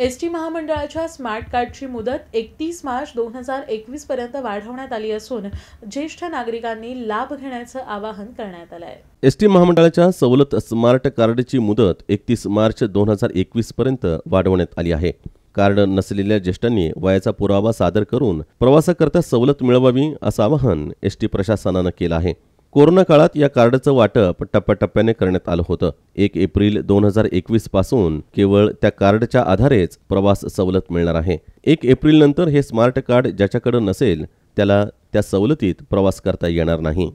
S T महामंडळाच्या smart कार्डची मुदत एकतीस मार्च दोन हजार पर्यंत वाढवण्यात आली असून ज्येष्ठ नागरिकांनी लाभ घेण्याचं आवाहन करण्यात आलं आहे एस टी महामंडळाच्या सवलत स्मार्ट कार्डची मुदत एकतीस मार्च दोन हजार पर्यंत वाढवण्यात आली आहे कार्ड नसलेल्या ज्येष्ठांनी वयाचा पुरावा सादर करून प्रवासाकरता सवलत मिळवावी असं आवाहन एस टी प्रशासनानं केलं आहे कोरोना काळात या कार्डचं वाटप टप्प्याटप्प्याने करण्यात आलं होतं एक एप्रिल दोन हजार एकवीस पासून केवळ त्या कार्डच्या आधारेच प्रवास सवलत मिळणार आहे एक एप्रिल नंतर हे स्मार्ट कार्ड ज्याच्याकडे नसेल त्याला त्या सवलतीत प्रवास करता येणार नाही